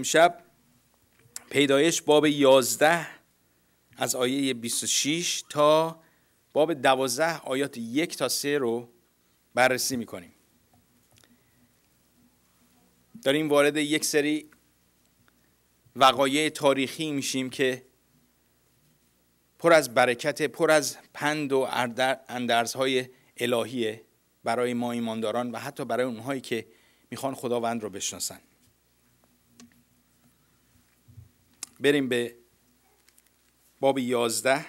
امشب پیدایش باب 11 از آیه 26 تا باب 12 آیات یک تا سه رو بررسی میکنیم داریم وارد یک سری وقایع تاریخی میشیم که پر از برکت پر از پند و اندرزهای الهیه برای ما ایمانداران و حتی برای اونهایی که میخوان خداوند رو بشناسن بریم به باب 11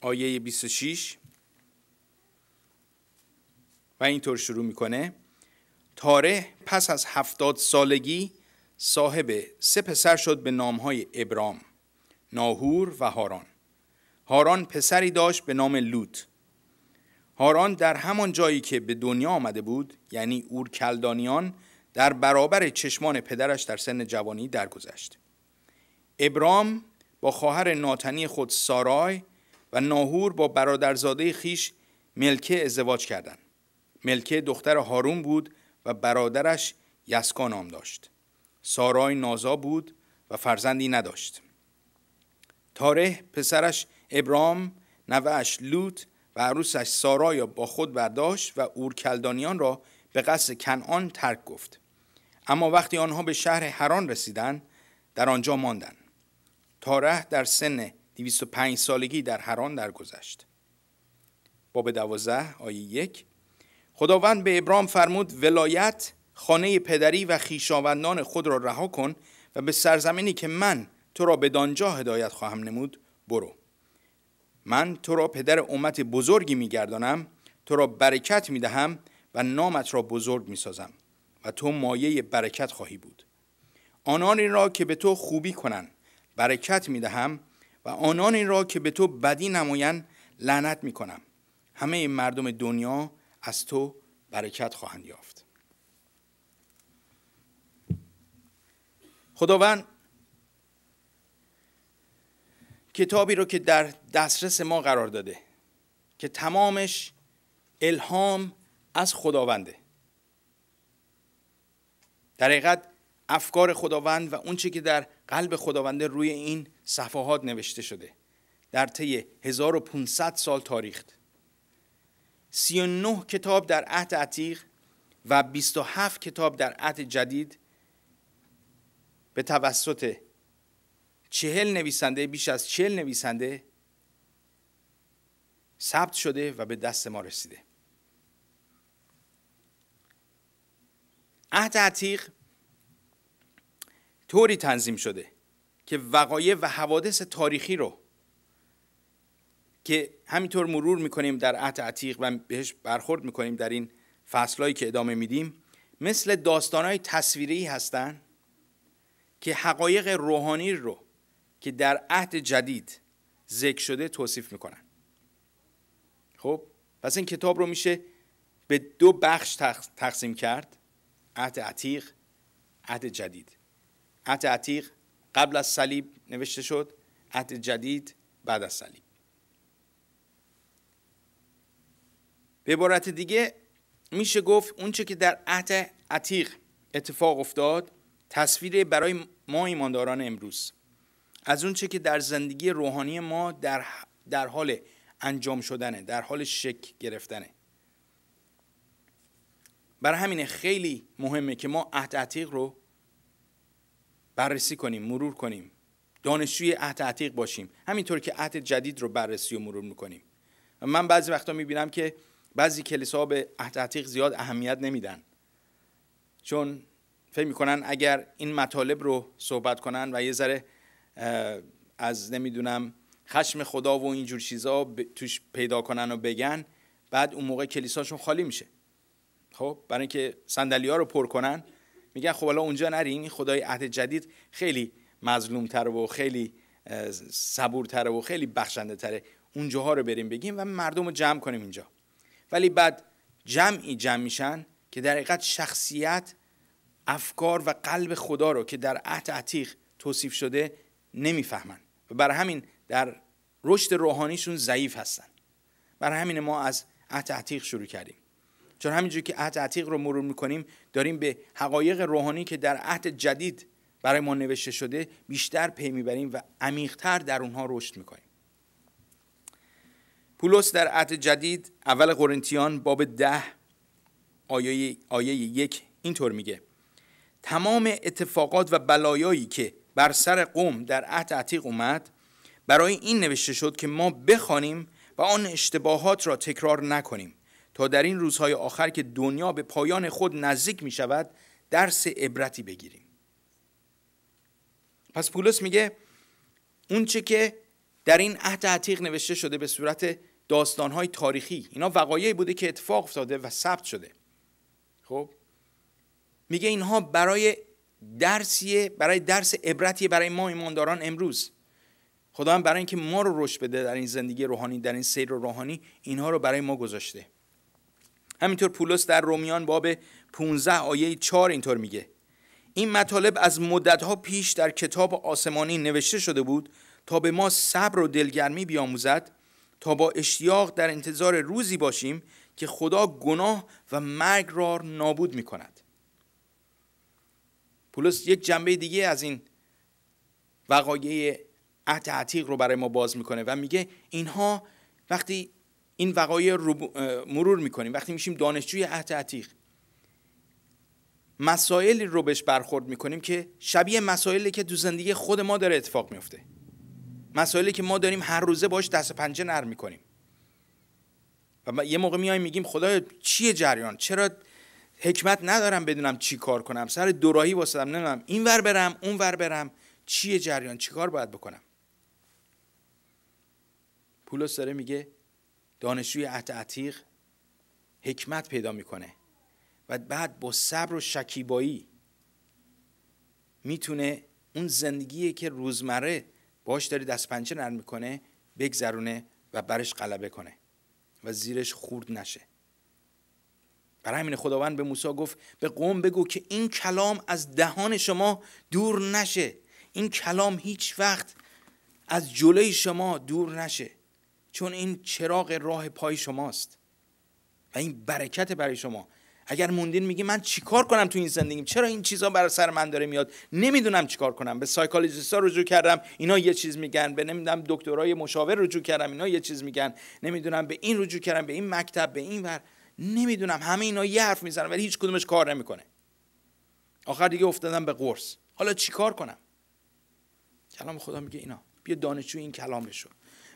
آیه 26 و اینطور شروع میکنه تاره پس از هفتاد سالگی صاحب سه پسر شد به نامهای ابرام ناهور و هاران هاران پسری داشت به نام لوط هاران در همان جایی که به دنیا آمده بود یعنی اور کلدانیان در برابر چشمان پدرش در سن جوانی درگذشت ابرام با خواهر ناتنی خود سارای و ناهور با برادرزاده خیش ملکه ازدواج کردند ملکه دختر هارون بود و برادرش یسکا نام داشت سارای نازا بود و فرزندی نداشت تاره پسرش ابرام نوهش لوط و عروسش سارای با خود برداشت و اورکلدانیان را به قصد کنعان ترک گفت اما وقتی آنها به شهر هران رسیدند در آنجا ماندند تاره در سن 205 سالگی در هران درگذشت باب 12 آیه 1 خداوند به ابرام فرمود ولایت خانه پدری و خیشاوندان خود را رها کن و به سرزمینی که من تو را به دانجا هدایت خواهم نمود برو من تو را پدر امت بزرگی میگردانم تو را برکت دهم و نامت را بزرگ سازم. و تو مایه برکت خواهی بود آنان این را که به تو خوبی کنند برکت می دهم و این را که به تو بدی نمایند لعنت می کنم همه مردم دنیا از تو برکت خواهند یافت خداوند کتابی رو که در دسترس ما قرار داده که تمامش الهام از خداونده در حقیقت افکار خداوند و اونچه که در قلب خداونده روی این صفحات نوشته شده در طی 1500 سال تاریخ 39 کتاب در عهد عتیق و 27 کتاب در عهد جدید به توسط چهل نویسنده بیش از چهل نویسنده ثبت شده و به دست ما رسیده عهد عتیق طوری تنظیم شده که وقایع و حوادث تاریخی رو که همینطور مرور میکنیم در عهد عتیق و بهش برخورد میکنیم در این فصلهایی که ادامه میدیم مثل داستانهای تصویری هستند که حقایق روحانی رو که در عهد جدید ذکر شده توصیف میکنن خب پس این کتاب رو میشه به دو بخش تقسیم کرد عهد عتیق عهد جدید عهد عتیق قبل از صلیب نوشته شد عهد جدید بعد از صلیب به عبارت دیگه میشه گفت اونچه که در عهد عتیق اتفاق افتاد تصویر برای ما ایمانداران امروز از اونچه که در زندگی روحانی ما در, در حال انجام شدنه در حال شک گرفتنه برای همینه خیلی مهمه که ما عهد عتیق رو بررسی کنیم مرور کنیم دانشجوی عهد عتیق باشیم همینطور که عهد جدید رو بررسی و مرور میکنیم من بعضی وقتا میبینم که بعضی کلیساها به عهد عتیق زیاد اهمیت نمیدن چون فکر میکنن اگر این مطالب رو صحبت کنن و یه ذره از نمیدونم خشم خدا و اینجور چیزا توش پیدا کنن و بگن بعد اون موقع کلیساشون خالی میشه خب برای اینکه صندلی ها رو پر کنن میگن خب حالا اونجا نریم این خدای عهد جدید خیلی تر و خیلی صبورتره و خیلی بخشنده تره اونجاها رو بریم بگیم و مردم رو جمع کنیم اینجا ولی بعد جمعی جمع میشن که در حقیقت شخصیت افکار و قلب خدا رو که در عهد عتیق توصیف شده نمیفهمن و بر همین در رشد روحانیشون ضعیف هستن برای همین ما از عهد عتیق شروع کردیم چون همینجوری که عهد عتیق رو مرور میکنیم داریم به حقایق روحانی که در عهد جدید برای ما نوشته شده بیشتر پی میبریم و عمیقتر در اونها رشد میکنیم پولس در عهد جدید اول قرنتیان باب ده آیه, آیه یک اینطور میگه تمام اتفاقات و بلایایی که بر سر قوم در عهد عتیق اومد برای این نوشته شد که ما بخوانیم و آن اشتباهات را تکرار نکنیم تا در این روزهای آخر که دنیا به پایان خود نزدیک می شود درس عبرتی بگیریم پس پولس میگه اون چه که در این عهد عتیق نوشته شده به صورت داستانهای تاریخی اینا وقایعی بوده که اتفاق افتاده و ثبت شده خب میگه اینها برای درسی برای درس عبرتی برای ما ایمانداران امروز خدا هم برای اینکه ما رو رشد بده در این زندگی روحانی در این سیر روحانی اینها رو برای ما گذاشته همینطور پولس در رومیان باب 15 آیه 4 اینطور میگه این مطالب از مدتها پیش در کتاب آسمانی نوشته شده بود تا به ما صبر و دلگرمی بیاموزد تا با اشتیاق در انتظار روزی باشیم که خدا گناه و مرگ را نابود می کند پولس یک جنبه دیگه از این وقایع عهد عتیق رو برای ما باز میکنه و میگه اینها وقتی این وقایع رو مرور میکنیم وقتی میشیم دانشجوی عهد عتیق مسائلی رو بهش برخورد میکنیم که شبیه مسائلی که تو زندگی خود ما داره اتفاق میفته مسائلی که ما داریم هر روزه باش دست پنجه نرم میکنیم و یه موقع میایم میگیم خدایا چیه جریان چرا حکمت ندارم بدونم چی کار کنم سر دوراهی واسدم نمیدونم این ور برم اون ور برم چیه جریان چی کار باید بکنم پولس داره میگه دانشجوی عهد عتیق حکمت پیدا میکنه و بعد با صبر و شکیبایی میتونه اون زندگی که روزمره باش داری دست پنجه نرم میکنه بگذرونه و برش غلبه کنه و زیرش خورد نشه برای همین خداوند به موسی گفت به قوم بگو که این کلام از دهان شما دور نشه این کلام هیچ وقت از جلوی شما دور نشه چون این چراغ راه پای شماست و این برکت برای شما اگر موندین میگی من چیکار کنم تو این زندگی چرا این چیزا برای سر من داره میاد نمیدونم چیکار کنم به سایکولوژیستا رجوع کردم اینا یه چیز میگن به نمیدونم دکترای مشاور رجوع کردم اینا یه چیز میگن نمیدونم به این رجوع کردم به این مکتب به این ور نمیدونم همه اینا یه حرف میزنن ولی هیچ کدومش کار نمیکنه آخر دیگه افتادم به قرص حالا چیکار کنم کلام خدا میگه اینا بیا دانشجو این کلام بشو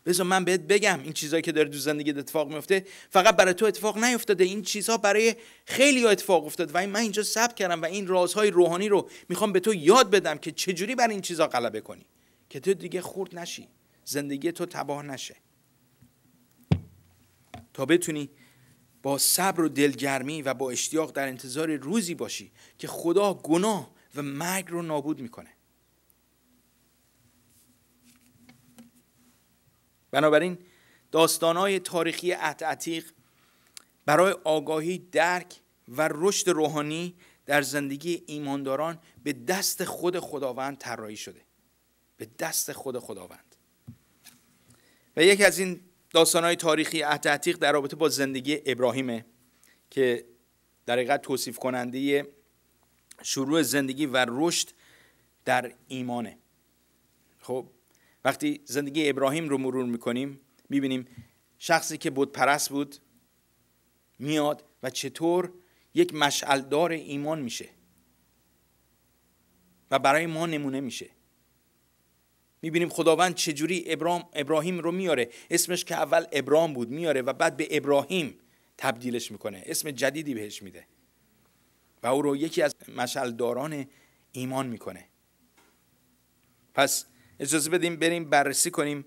بذار من بهت بگم این چیزهایی که داره تو زندگی اتفاق میفته فقط برای تو اتفاق نیفتاده این چیزها برای خیلی ها اتفاق افتاده، و این من اینجا ثبت کردم و این رازهای روحانی رو میخوام به تو یاد بدم که چجوری بر این چیزها غلبه کنی که تو دیگه خورد نشی زندگی تو تباه نشه تا بتونی با صبر و دلگرمی و با اشتیاق در انتظار روزی باشی که خدا گناه و مرگ رو نابود میکنه بنابراین داستانهای تاریخی عتیق برای آگاهی درک و رشد روحانی در زندگی ایمانداران به دست خود خداوند طراحی شده به دست خود خداوند و یکی از این داستانهای تاریخی عتیق در رابطه با زندگی ابراهیمه که در حقیقت توصیف کننده شروع زندگی و رشد در ایمانه خب وقتی زندگی ابراهیم رو مرور میکنیم میبینیم شخصی که بود پرست بود میاد و چطور یک مشعلدار ایمان میشه و برای ما نمونه میشه میبینیم خداوند چجوری ابرام، ابراهیم رو میاره اسمش که اول ابرام بود میاره و بعد به ابراهیم تبدیلش میکنه اسم جدیدی بهش میده و او رو یکی از مشعلداران ایمان میکنه پس اجازه بدیم بریم بررسی کنیم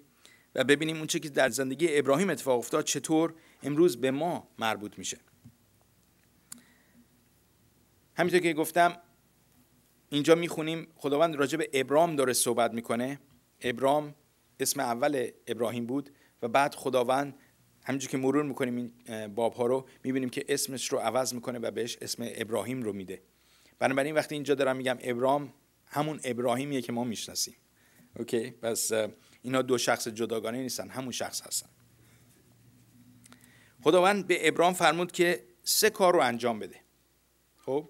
و ببینیم اونچه که در زندگی ابراهیم اتفاق افتاد چطور امروز به ما مربوط میشه همینطور که گفتم اینجا میخونیم خداوند راجع به ابرام داره صحبت میکنه ابرام اسم اول ابراهیم بود و بعد خداوند همینجور که مرور میکنیم این باب ها رو میبینیم که اسمش رو عوض میکنه و بهش اسم ابراهیم رو میده بنابراین وقتی اینجا دارم میگم ابرام همون ابراهیمیه که ما میشناسیم اوکی پس اینا دو شخص جداگانه نیستن همون شخص هستن خداوند به ابرام فرمود که سه کار رو انجام بده خب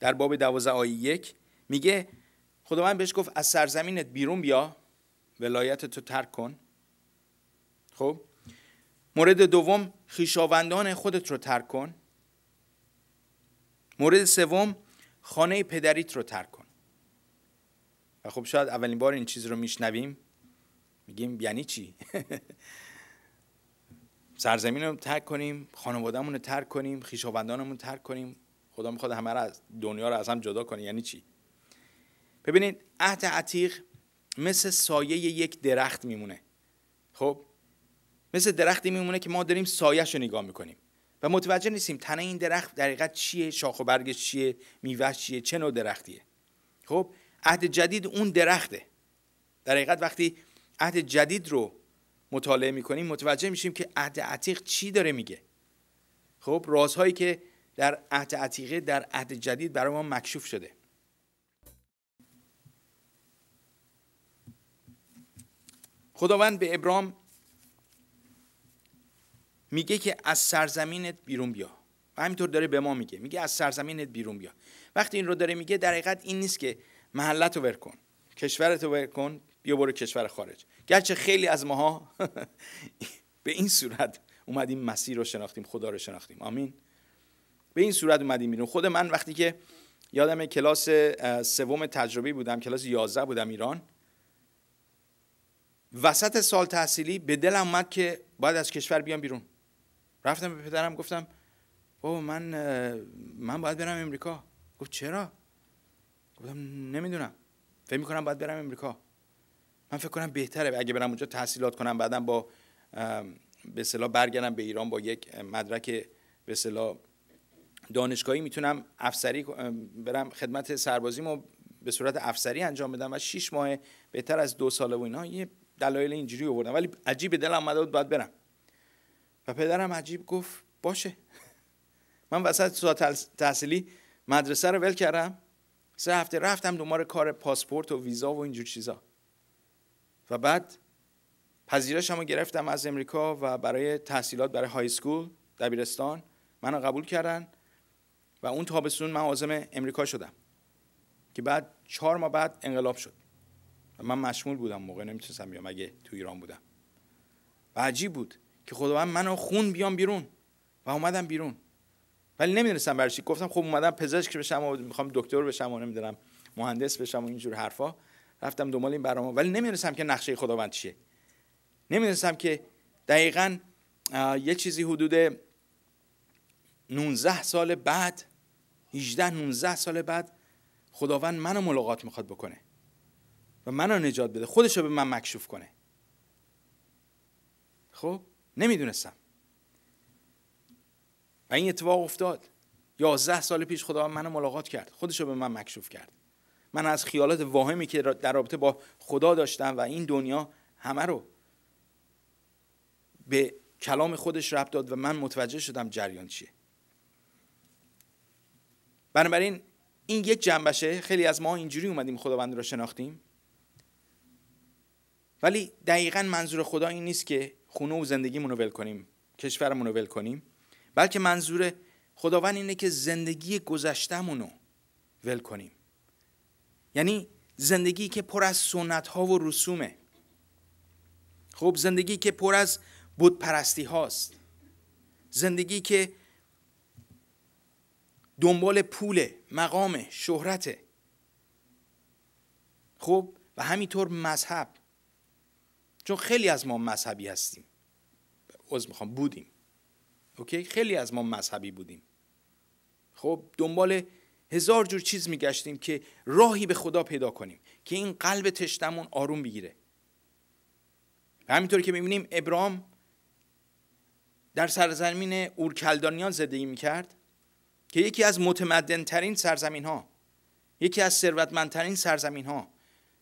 در باب دوازه آیه یک میگه خداوند بهش گفت از سرزمینت بیرون بیا ولایت تو ترک کن خب مورد دوم خیشاوندان خودت رو ترک کن مورد سوم خانه پدریت رو ترک کن خب شاید اولین بار این چیز رو میشنویم میگیم یعنی چی سرزمین رو ترک کنیم خانوادهمون رو ترک کنیم خویشاوندانمون ترک کنیم خدا میخواد همه رو از دنیا رو از هم جدا کنه یعنی چی ببینید عهد عتیق مثل سایه یک درخت میمونه خب مثل درختی میمونه که ما داریم سایهش رو نگاه میکنیم و متوجه نیستیم تنه این درخت در چیه شاخ و برگش چیه میوهش چیه چه نوع درختیه خب عهد جدید اون درخته در حقیقت وقتی عهد جدید رو مطالعه میکنیم متوجه میشیم که عهد عتیق چی داره میگه خب رازهایی که در عهد عتیقه در عهد جدید برای ما مکشوف شده خداوند به ابرام میگه که از سرزمینت بیرون بیا و همینطور داره به ما میگه میگه از سرزمینت بیرون بیا وقتی این رو داره میگه در حقیقت این نیست که محلت رو ور کن کشورت رو ور کن بیا برو کشور خارج گرچه خیلی از ماها به این صورت اومدیم مسیر رو شناختیم خدا رو شناختیم آمین به این صورت اومدیم بیرون خود من وقتی که یادم کلاس سوم تجربی بودم کلاس 11 بودم ایران وسط سال تحصیلی به دلم اومد که باید از کشور بیام بیرون رفتم به پدرم گفتم بابا من من باید برم امریکا گفت چرا گفتم نمیدونم فکر میکنم باید برم امریکا من فکر کنم بهتره اگه برم اونجا تحصیلات کنم بعدم با به اصطلاح برگردم به ایران با یک مدرک به اصطلاح دانشگاهی میتونم افسری برم خدمت سربازیمو به صورت افسری انجام بدم و شیش ماه بهتر از دو ساله و اینا یه دلایل اینجوری آوردم ولی عجیب دلم اومده بود باید برم و پدرم عجیب گفت باشه من وسط سال تحصیلی مدرسه رو ول کردم سه هفته رفتم دوباره کار پاسپورت و ویزا و اینجور چیزا و بعد پذیرشم رو گرفتم از امریکا و برای تحصیلات برای های سکول دبیرستان منو قبول کردن و اون تابستون من عازم امریکا شدم که بعد چهار ماه بعد انقلاب شد و من مشمول بودم موقع نمیتونستم بیام اگه تو ایران بودم و عجیب بود که خداوند منو خون بیام بیرون و اومدم بیرون ولی نمیدونستم برای چی گفتم خب اومدم پزشک بشم و میخوام دکتر بشم و نمیدونم مهندس بشم و اینجور حرفا رفتم دنبال این برنامه ولی نمیدونستم که نقشه خداوند چیه نمیدونستم که دقیقا یه چیزی حدود 19 سال بعد 18 19 سال بعد خداوند منو ملاقات میخواد بکنه و منو نجات بده خودشو به من مکشوف کنه خب نمیدونستم و این اتفاق افتاد یازده سال پیش خدا منو ملاقات کرد خودش رو به من مکشوف کرد من از خیالات واهمی که در رابطه با خدا داشتم و این دنیا همه رو به کلام خودش ربط داد و من متوجه شدم جریان چیه بنابراین این یک جنبشه خیلی از ما اینجوری اومدیم خداوند رو شناختیم ولی دقیقا منظور خدا این نیست که خونه و زندگیمون رو ول کنیم کشورمون رو ول کنیم بلکه منظور خداوند اینه که زندگی گذشتمون رو ول کنیم یعنی زندگی که پر از سنت ها و رسومه خب زندگی که پر از بود پرستی هاست زندگی که دنبال پول مقام شهرته خب و همینطور مذهب چون خیلی از ما مذهبی هستیم عذر میخوام بودیم اوکی خیلی از ما مذهبی بودیم خب دنبال هزار جور چیز میگشتیم که راهی به خدا پیدا کنیم که این قلب تشتمون آروم بگیره همینطور که میبینیم ابرام در سرزمین اورکلدانیان زندگی میکرد که یکی از ترین سرزمین ها یکی از ثروتمندترین سرزمین ها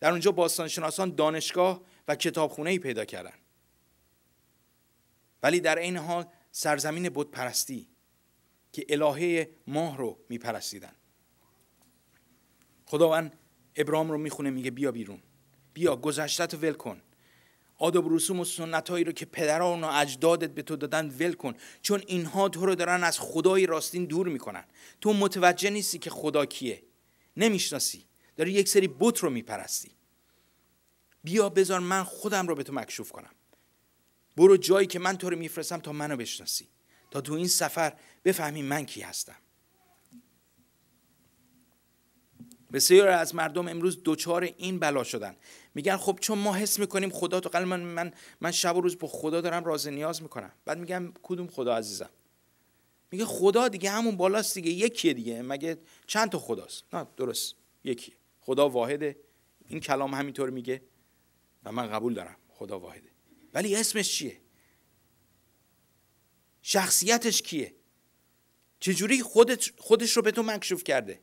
در اونجا باستانشناسان دانشگاه و کتابخونه ای پیدا کردن ولی در این حال سرزمین بود پرستی که الهه ماه رو میپرستیدن خداوند ابرام رو میخونه میگه بیا بیرون بیا گذشتت ول کن آداب رسوم و سنت رو که پدران و اجدادت به تو دادن ول کن چون اینها تو رو دارن از خدای راستین دور میکنن تو متوجه نیستی که خدا کیه نمیشناسی داری یک سری بت رو میپرستی بیا بذار من خودم رو به تو مکشوف کنم برو جایی که من تو رو میفرستم تا منو بشناسی تا تو این سفر بفهمی من کی هستم بسیار از مردم امروز دوچار این بلا شدن میگن خب چون ما حس میکنیم خدا تو قلب من من, من شب و روز با خدا دارم راز نیاز میکنم بعد میگم کدوم خدا عزیزم میگه خدا دیگه همون بالاست دیگه یکیه دیگه مگه چند تا خداست نه درست یکی خدا واحده این کلام همینطور میگه و من قبول دارم خدا واحده ولی اسمش چیه شخصیتش کیه چجوری خودت خودش رو به تو مکشوف کرده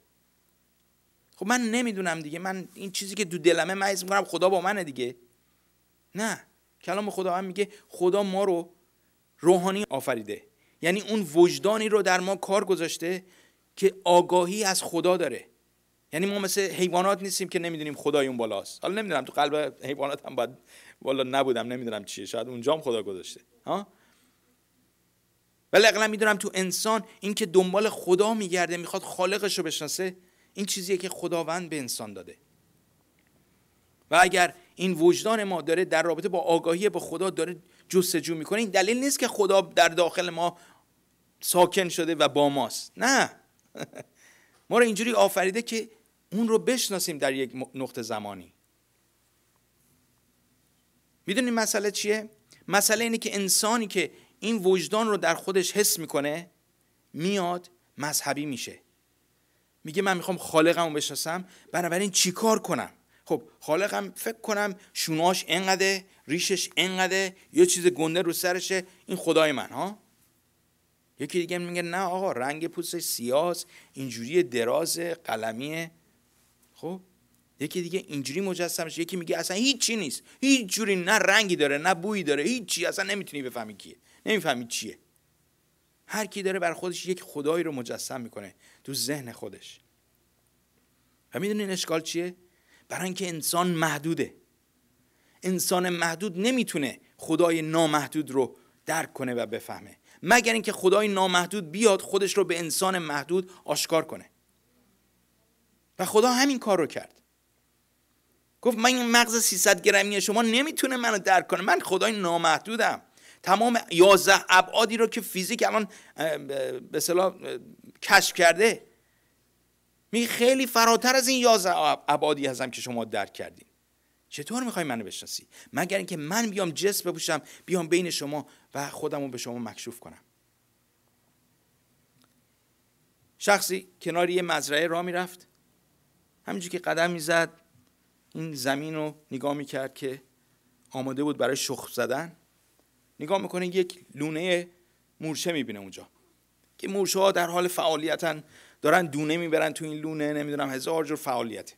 خب من نمیدونم دیگه من این چیزی که دو دلمه من اسم میکنم خدا با منه دیگه نه کلام خدا هم میگه خدا ما رو روحانی آفریده یعنی اون وجدانی رو در ما کار گذاشته که آگاهی از خدا داره یعنی ما مثل حیوانات نیستیم که نمیدونیم خدای اون بالاست حالا نمیدونم تو قلب حیوانات هم باید والا نبودم نمیدونم چیه شاید هم خدا گذاشته ها ولی اقلا میدونم تو انسان این که دنبال خدا میگرده میخواد خالقش رو بشناسه این چیزیه که خداوند به انسان داده و اگر این وجدان ما داره در رابطه با آگاهی به خدا داره جستجو میکنه این دلیل نیست که خدا در داخل ما ساکن شده و با ماست نه ما رو اینجوری آفریده که اون رو بشناسیم در یک نقطه زمانی میدونیم مسئله چیه؟ مسئله اینه که انسانی که این وجدان رو در خودش حس میکنه میاد مذهبی میشه میگه من میخوام خالقم رو بشناسم بنابراین چیکار کنم خب خالقم فکر کنم شوناش انقدر ریشش انقدر یه چیز گنده رو سرشه این خدای من ها یکی دیگه میگه نه آقا رنگ پوستش سیاس اینجوری درازه قلمیه خب یکی دیگه اینجوری مجسم شد یکی میگه اصلا هیچی نیست هیچ جوری نه رنگی داره نه بویی داره هیچی اصلا نمیتونی بفهمی کیه نمیفهمی چیه هر کی داره بر خودش یک خدایی رو مجسم میکنه تو ذهن خودش و این اشکال چیه برای اینکه انسان محدوده انسان محدود نمیتونه خدای نامحدود رو درک کنه و بفهمه مگر اینکه خدای نامحدود بیاد خودش رو به انسان محدود آشکار کنه و خدا همین کار رو کرد گفت من این مغز 300 گرمی شما نمیتونه منو درک کنه من خدای نامحدودم تمام 11 ابعادی رو که فیزیک الان به کشف کرده می خیلی فراتر از این 11 ابعادی هستم که شما درک کردین چطور میخوای منو بشناسی مگر اینکه من بیام جس بپوشم بیام بین شما و خودم به شما مکشوف کنم شخصی کنار یه مزرعه را میرفت همینجور که قدم میزد این زمین رو نگاه میکرد که آماده بود برای شخ زدن نگاه میکنه یک لونه مورچه میبینه اونجا که مورچه ها در حال فعالیتن دارن دونه میبرن تو این لونه نمیدونم هزار جور فعالیته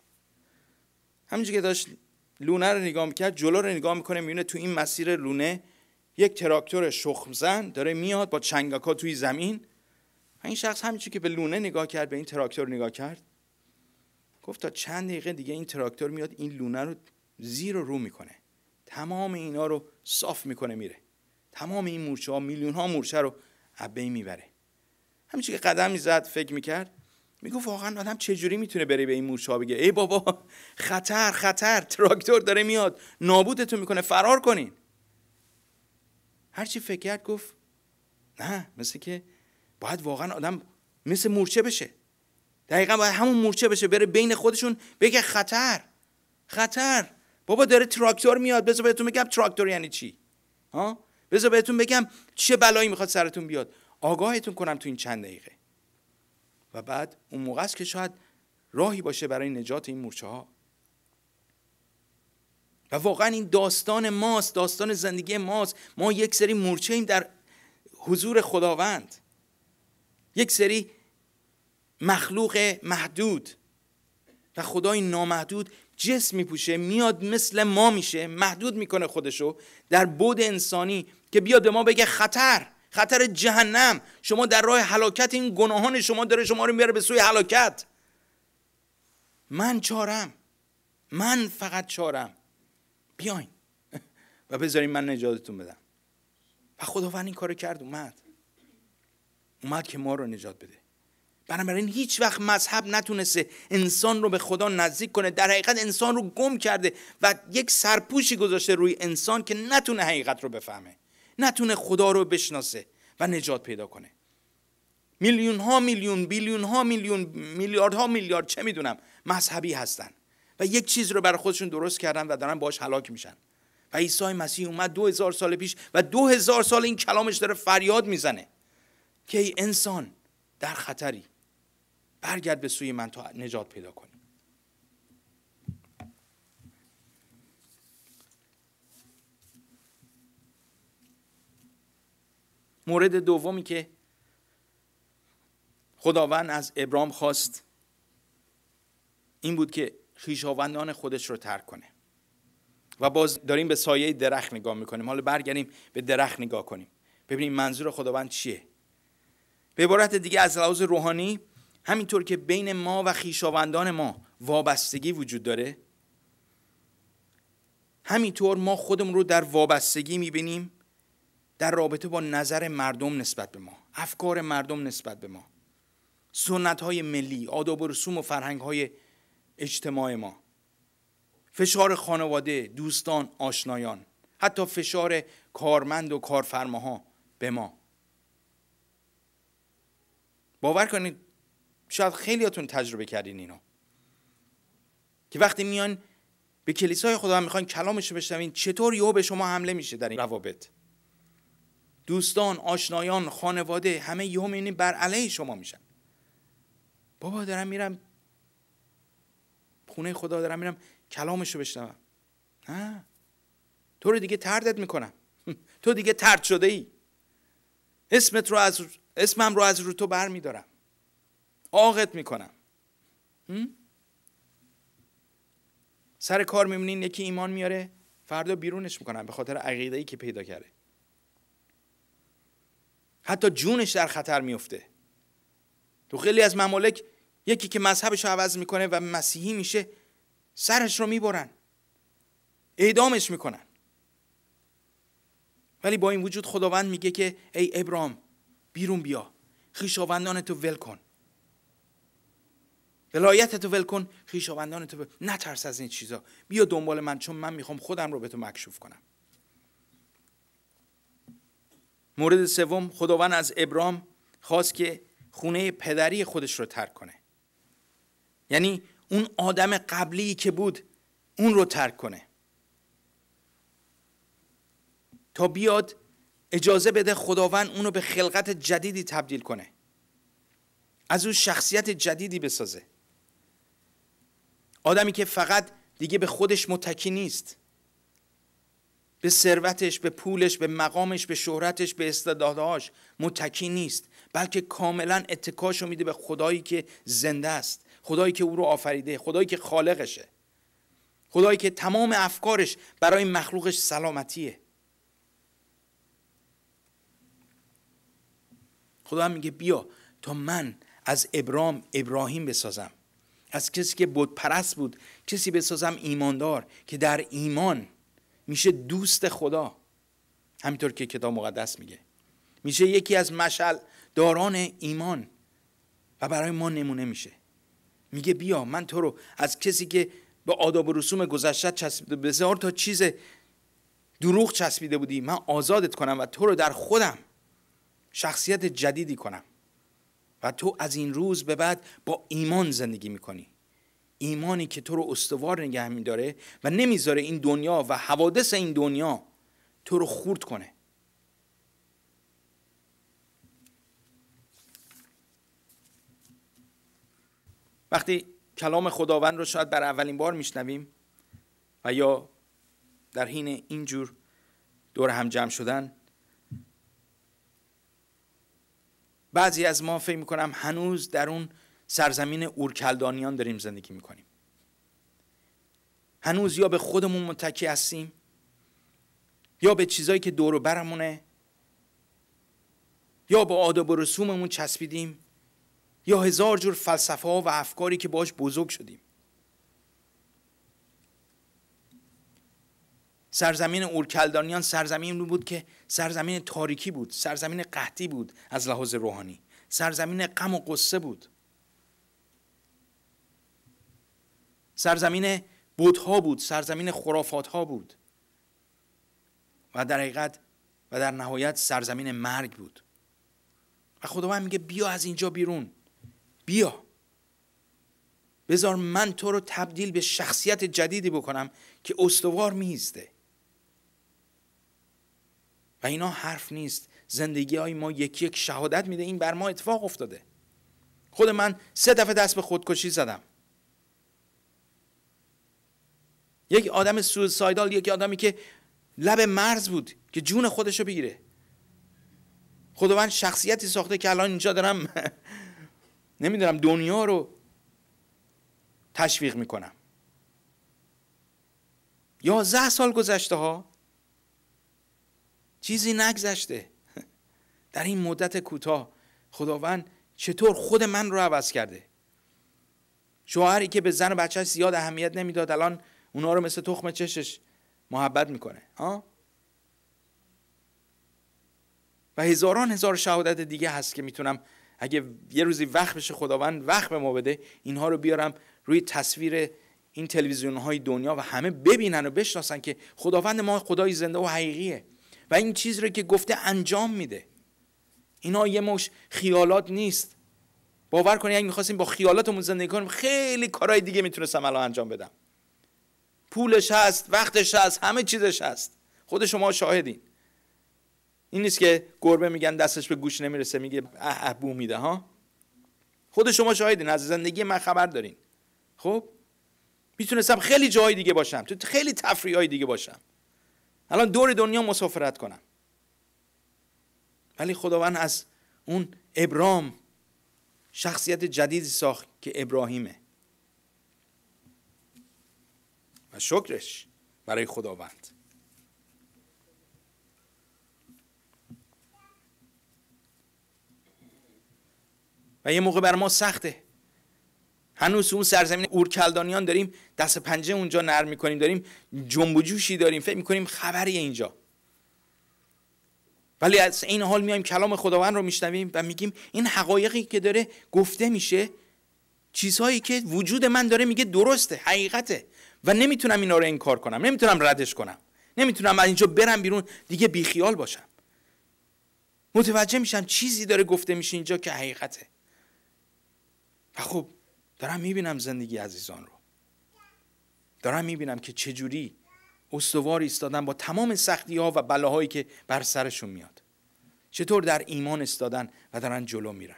همینجور که داشت لونه رو نگاه میکرد جلو رو نگاه میکنه میبینه تو این مسیر لونه یک تراکتور زن داره میاد با چنگاکا توی زمین این شخص همینجور که به لونه نگاه کرد به این تراکتور نگاه کرد گفت تا چند دقیقه دیگه این تراکتور میاد این لونه رو زیر و رو میکنه تمام اینا رو صاف میکنه میره تمام این مورچه ها میلیون ها مورچه رو عبه میبره همین که قدم میزد فکر میکرد میگفت واقعا آدم چجوری میتونه بره به این مورچه ها بگه ای بابا خطر خطر تراکتور داره میاد نابودتون میکنه فرار کنین هرچی فکر کرد گفت نه مثل که باید واقعا آدم مثل مورچه بشه دقیقا باید همون مورچه بشه بره بین خودشون بگه خطر خطر بابا داره تراکتور میاد بذار بهتون بگم تراکتور یعنی چی ها بذار بهتون بگم چه بلایی میخواد سرتون بیاد آگاهتون کنم تو این چند دقیقه و بعد اون موقع است که شاید راهی باشه برای نجات این مورچه ها و واقعا این داستان ماست داستان زندگی ماست ما یک سری مورچه ایم در حضور خداوند یک سری مخلوق محدود و خدای نامحدود جسم میپوشه میاد مثل ما میشه محدود میکنه خودشو در بود انسانی که بیاد به ما بگه خطر خطر جهنم شما در راه حلاکت این گناهان شما داره شما رو میاره به سوی حلاکت من چارم من فقط چارم بیاین و بذارین من نجاتتون بدم و خداوند این کار کرد اومد اومد که ما رو نجات بده بنابراین هیچ وقت مذهب نتونسته انسان رو به خدا نزدیک کنه در حقیقت انسان رو گم کرده و یک سرپوشی گذاشته روی انسان که نتونه حقیقت رو بفهمه نتونه خدا رو بشناسه و نجات پیدا کنه میلیون ها میلیون بیلیون ها میلیون میلیارد ها میلیارد چه میدونم مذهبی هستن و یک چیز رو برای خودشون درست کردن و دارن باش هلاک میشن و عیسی مسیح اومد دو هزار سال پیش و دو هزار سال این کلامش داره فریاد میزنه که ای انسان در خطری برگرد به سوی من تا نجات پیدا کنی مورد دومی که خداوند از ابرام خواست این بود که خیشاوندان خودش رو ترک کنه و باز داریم به سایه درخت نگاه میکنیم حالا برگردیم به درخت نگاه کنیم ببینیم منظور خداوند چیه به عبارت دیگه از لحاظ روحانی همینطور که بین ما و خیشاوندان ما وابستگی وجود داره همینطور ما خودمون رو در وابستگی میبینیم در رابطه با نظر مردم نسبت به ما افکار مردم نسبت به ما سنت های ملی آداب و رسوم و فرهنگ های اجتماع ما فشار خانواده دوستان آشنایان حتی فشار کارمند و کارفرماها به ما باور کنید شاید خیلیاتون تجربه کردین اینو که وقتی میان به کلیسای خدا هم میخواین کلامش رو بشنوین چطور یهو به شما حمله میشه در این روابط دوستان آشنایان خانواده همه یهو میبینی بر علیه شما میشن بابا دارم میرم خونه خدا دارم میرم کلامش رو بشنوم نه تو رو دیگه تردت میکنم تو دیگه ترد شده ای اسمت رو از اسمم رو از رو تو برمیدارم آقت میکنم سر کار میمونین یکی ایمان میاره فردا بیرونش میکنن به خاطر عقیده ای که پیدا کرده حتی جونش در خطر میفته تو خیلی از ممالک یکی که مذهبش عوض میکنه و مسیحی میشه سرش رو میبرن اعدامش میکنن ولی با این وجود خداوند میگه که ای ابرام بیرون بیا خیشاوندان تو ول کن ولایت تو ول کن خیشاوندان تو نترس از این چیزا بیا دنبال من چون من میخوام خودم رو به تو مکشوف کنم مورد سوم خداوند از ابرام خواست که خونه پدری خودش رو ترک کنه یعنی اون آدم قبلی که بود اون رو ترک کنه تا بیاد اجازه بده خداوند اونو به خلقت جدیدی تبدیل کنه از اون شخصیت جدیدی بسازه آدمی که فقط دیگه به خودش متکی نیست به ثروتش به پولش به مقامش به شهرتش به استعدادهاش متکی نیست بلکه کاملا رو میده به خدایی که زنده است خدایی که او رو آفریده خدایی که خالقشه خدایی که تمام افکارش برای مخلوقش سلامتیه خدا میگه بیا تا من از ابرام ابراهیم بسازم از کسی که بود پرست بود کسی بسازم ایماندار که در ایمان میشه دوست خدا همینطور که کتاب مقدس میگه میشه یکی از مشل داران ایمان و برای ما نمونه میشه میگه بیا من تو رو از کسی که به آداب و رسوم گذشته چسبیده بسیار تا چیز دروغ چسبیده بودی من آزادت کنم و تو رو در خودم شخصیت جدیدی کنم و تو از این روز به بعد با ایمان زندگی میکنی ایمانی که تو رو استوار نگه میداره و نمیذاره این دنیا و حوادث این دنیا تو رو خورد کنه وقتی کلام خداوند رو شاید بر اولین بار میشنویم و یا در حین اینجور دور هم جمع شدن بعضی از ما فکر میکنم هنوز در اون سرزمین اورکلدانیان داریم زندگی میکنیم هنوز یا به خودمون متکی هستیم یا به چیزایی که دور و برمونه یا به آداب و رسوممون چسبیدیم یا هزار جور فلسفه ها و افکاری که باش بزرگ شدیم سرزمین اورکلدانیان سرزمین بود که سرزمین تاریکی بود سرزمین قحطی بود از لحاظ روحانی سرزمین غم و قصه بود سرزمین بودها بود سرزمین خرافات ها بود و در حقیقت و در نهایت سرزمین مرگ بود و خداوند میگه بیا از اینجا بیرون بیا بذار من تو رو تبدیل به شخصیت جدیدی بکنم که استوار میزده و اینا حرف نیست زندگی های ما یکی یک شهادت میده این بر ما اتفاق افتاده خود من سه دفعه دست به خودکشی زدم یک آدم سویسایدال یک آدمی که لب مرز بود که جون خودش رو بگیره خداوند شخصیتی ساخته که الان اینجا دارم نمیدونم دنیا رو تشویق میکنم یازده سال گذشته ها چیزی نگذشته در این مدت کوتاه خداوند چطور خود من رو عوض کرده شوهری که به زن و بچهش زیاد اهمیت نمیداد الان اونا رو مثل تخم چشش محبت میکنه ها و هزاران هزار شهادت دیگه هست که میتونم اگه یه روزی وقت بشه خداوند وقت به ما بده اینها رو بیارم روی تصویر این تلویزیون های دنیا و همه ببینن و بشناسن که خداوند ما خدای زنده و حقیقیه و این چیز رو که گفته انجام میده اینا یه مش خیالات نیست باور کنید اگه میخواستیم با خیالاتمون زندگی کنیم خیلی کارهای دیگه میتونستم الان انجام بدم پولش هست وقتش هست همه چیزش هست خود شما شاهدین این نیست که گربه میگن دستش به گوش نمیرسه میگه اه بو میده ها خود شما شاهدین از زندگی من خبر دارین خب میتونستم خیلی جای دیگه باشم تو خیلی تفریح دیگه باشم الان دور دنیا مسافرت کنم ولی خداوند از اون ابرام شخصیت جدیدی ساخت که ابراهیمه و شکرش برای خداوند و یه موقع بر ما سخته هنوز اون سرزمین اورکلدانیان داریم دست پنجه اونجا نرم میکنیم داریم جنب جوشی داریم فکر میکنیم خبری اینجا ولی از این حال میایم کلام خداوند رو میشنویم و میگیم این حقایقی که داره گفته میشه چیزهایی که وجود من داره میگه درسته حقیقته و نمیتونم اینا رو انکار کنم نمیتونم ردش کنم نمیتونم از اینجا برم بیرون دیگه بیخیال باشم متوجه میشم چیزی داره گفته میشه اینجا که حقیقته و خب دارم میبینم زندگی عزیزان رو دارم میبینم که چجوری استوار ایستادن با تمام سختی ها و بلاهایی که بر سرشون میاد چطور در ایمان ایستادن و دارن جلو میرن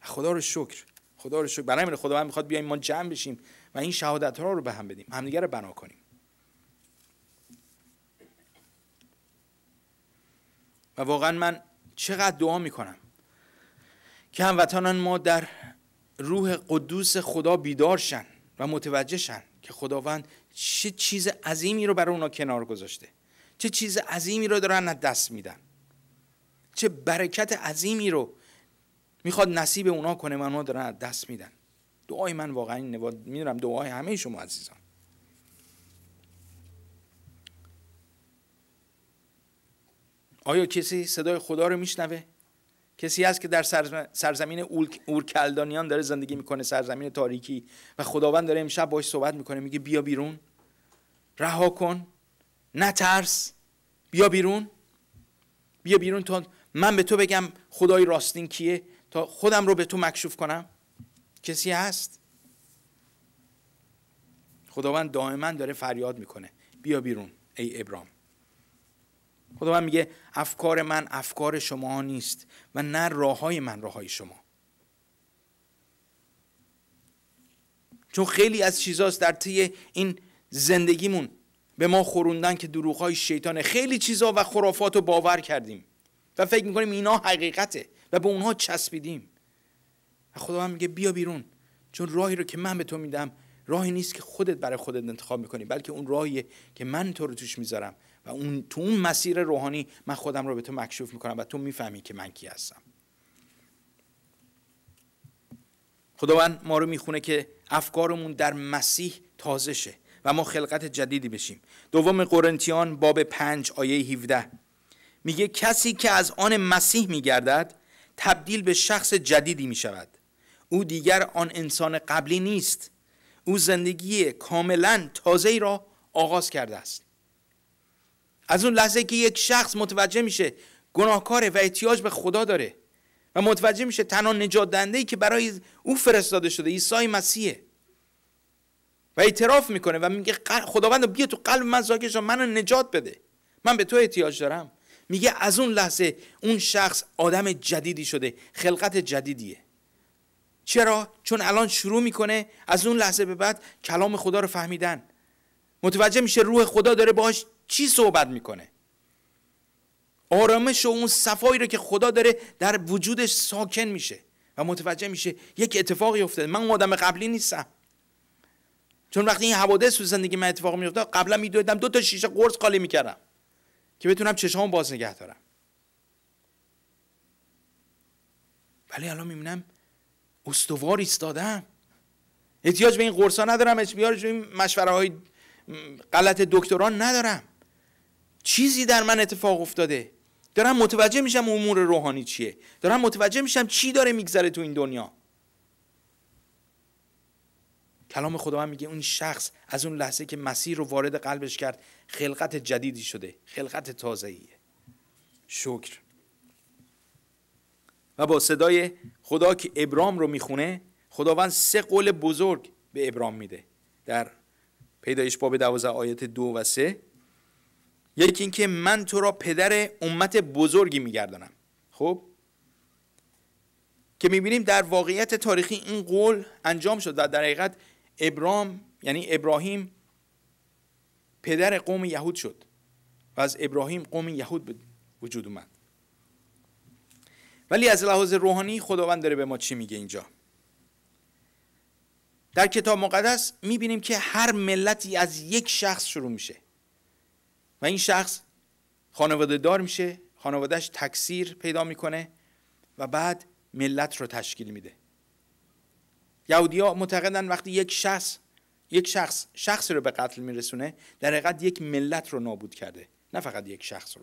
خدا رو شکر خدا رو شکر برای خدا من میخواد بیایم ما جمع بشیم و این شهادت ها رو به هم بدیم همدیگه رو بنا کنیم و واقعا من چقدر دعا میکنم که هموطنان ما در روح قدوس خدا بیدار شن و متوجه شن که خداوند چه چیز عظیمی رو برای اونا کنار گذاشته چه چیز عظیمی رو دارن دست میدن چه برکت عظیمی رو میخواد نصیب اونا کنه من دارن دارن دست میدن دعای من واقعا میدونم دعای همه شما عزیزان آیا کسی صدای خدا رو میشنوه کسی هست که در سرزمین اورکلدانیان داره زندگی میکنه سرزمین تاریکی و خداوند داره امشب باش صحبت میکنه میگه بیا بیرون رها کن نترس بیا بیرون بیا بیرون تا من به تو بگم خدای راستین کیه تا خودم رو به تو مکشوف کنم کسی هست خداوند دائما داره فریاد میکنه بیا بیرون ای ابرام خداوند میگه افکار من افکار شما نیست و نه راه های من راه های شما چون خیلی از چیزاست در طی این زندگیمون به ما خوروندن که دروغ های شیطانه خیلی چیزا و خرافات رو باور کردیم و فکر میکنیم اینا حقیقته و به اونها چسبیدیم و خدا میگه بیا بیرون چون راهی رو که من به تو میدم راهی نیست که خودت برای خودت انتخاب میکنی بلکه اون راهیه که من تو رو توش میذارم و اون تو اون مسیر روحانی من خودم رو به تو مکشوف میکنم و تو میفهمی که من کی هستم خداوند ما رو میخونه که افکارمون در مسیح تازه شه و ما خلقت جدیدی بشیم دوم قرنتیان باب پنج آیه 17 میگه کسی که از آن مسیح میگردد تبدیل به شخص جدیدی میشود او دیگر آن انسان قبلی نیست او زندگی کاملا تازه ای را آغاز کرده است از اون لحظه که یک شخص متوجه میشه گناهکاره و احتیاج به خدا داره و متوجه میشه تنها نجات دهنده که برای او فرستاده شده عیسی مسیحه و اعتراف میکنه و میگه خداوند بیا تو قلب من زاکر منو نجات بده من به تو احتیاج دارم میگه از اون لحظه اون شخص آدم جدیدی شده خلقت جدیدیه چرا چون الان شروع میکنه از اون لحظه به بعد کلام خدا رو فهمیدن متوجه میشه روح خدا داره باش چی صحبت میکنه آرامش و اون صفایی رو که خدا داره در وجودش ساکن میشه و متوجه میشه یک اتفاقی افتاده من اون آدم قبلی نیستم چون وقتی این حوادث تو زندگی من اتفاق میفته قبلا میدویدم دو تا شیشه قرص خالی میکردم که بتونم چشام باز نگه دارم ولی الان میبینم استوار ایستادم احتیاج به این قرصا ندارم بیارش به این مشوره های غلط دکتران ندارم چیزی در من اتفاق افتاده دارم متوجه میشم امور روحانی چیه دارم متوجه میشم چی داره میگذره تو این دنیا کلام خدا میگه اون شخص از اون لحظه که مسیر رو وارد قلبش کرد خلقت جدیدی شده خلقت تازهیه شکر و با صدای خدا که ابرام رو میخونه خداوند سه قول بزرگ به ابرام میده در پیدایش باب دوازه آیت دو و سه یکی اینکه من تو را پدر امت بزرگی میگردانم خب که میبینیم در واقعیت تاریخی این قول انجام شد و در حقیقت ابرام یعنی ابراهیم پدر قوم یهود شد و از ابراهیم قوم یهود به وجود اومد ولی از لحاظ روحانی خداوند داره به ما چی میگه اینجا در کتاب مقدس میبینیم که هر ملتی از یک شخص شروع میشه و این شخص خانواده دار میشه خانوادهش تکثیر پیدا میکنه و بعد ملت رو تشکیل میده ها معتقدن وقتی یک شخص یک شخص شخصی رو به قتل میرسونه در حقیقت یک ملت رو نابود کرده نه فقط یک شخص رو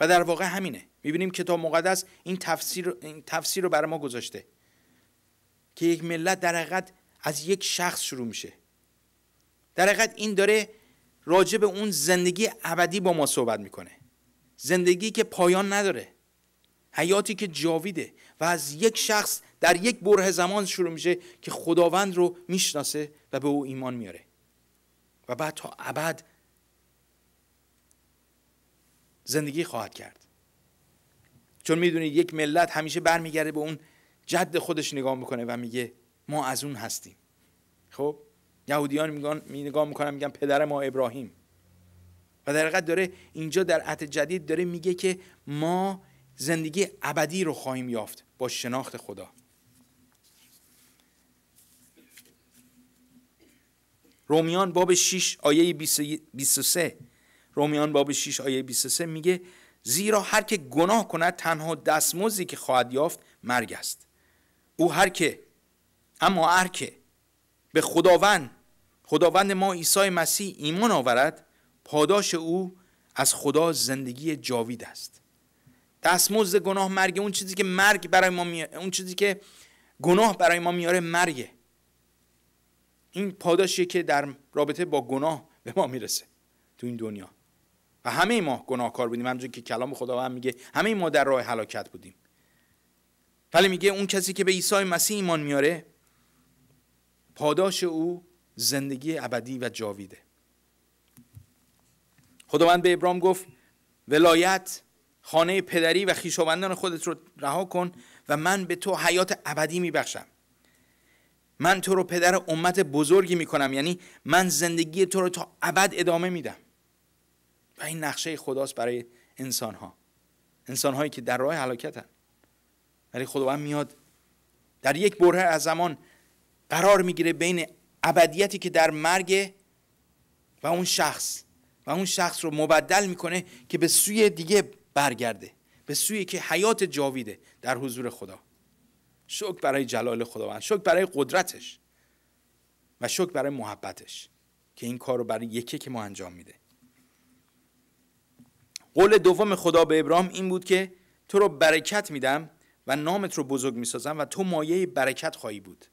و در واقع همینه میبینیم کتاب مقدس این تفسیر این تفسیر رو برای ما گذاشته که یک ملت در حقیقت از یک شخص شروع میشه در حقیقت این داره راجع به اون زندگی ابدی با ما صحبت میکنه زندگی که پایان نداره حیاتی که جاویده و از یک شخص در یک بره زمان شروع میشه که خداوند رو میشناسه و به او ایمان میاره و بعد تا ابد زندگی خواهد کرد چون میدونید یک ملت همیشه برمیگرده به اون جد خودش نگاه میکنه و میگه ما از اون هستیم خب یهودیان میگن می نگاه میکنن میگن پدر ما ابراهیم و در حقیقت داره اینجا در عهد جدید داره میگه که ما زندگی ابدی رو خواهیم یافت با شناخت خدا رومیان باب 6 آیه 23 رومیان باب 6 آیه 23 میگه زیرا هر که گناه کند تنها دستمزدی که خواهد یافت مرگ است او هر که اما هر که به خداوند خداوند ما عیسی مسیح ایمان آورد پاداش او از خدا زندگی جاوید است دستمزد گناه مرگ اون چیزی که مرگ برای ما می... اون چیزی که گناه برای ما میاره مرگه این پاداشی که در رابطه با گناه به ما میرسه تو این دنیا و همه ما گناهکار بودیم همونجوری که کلام خدا هم میگه همه ما در راه هلاکت بودیم ولی میگه اون کسی که به عیسی مسیح ایمان میاره پاداش او زندگی ابدی و جاویده خداوند به ابرام گفت ولایت خانه پدری و خویشاوندان خودت رو رها کن و من به تو حیات ابدی میبخشم من تو رو پدر امت بزرگی میکنم یعنی من زندگی تو رو تا ابد ادامه میدم و این نقشه خداست برای انسان ها انسان هایی که در راه هلاکتن ولی خداوند میاد در یک بره از زمان قرار میگیره بین ابدیتی که در مرگ و اون شخص و اون شخص رو مبدل میکنه که به سوی دیگه برگرده به سوی که حیات جاویده در حضور خدا شکر برای جلال خداوند شکر برای قدرتش و شکر برای محبتش که این کار رو برای یکی که ما انجام میده قول دوم خدا به ابراهیم این بود که تو رو برکت میدم و نامت رو بزرگ میسازم و تو مایه برکت خواهی بود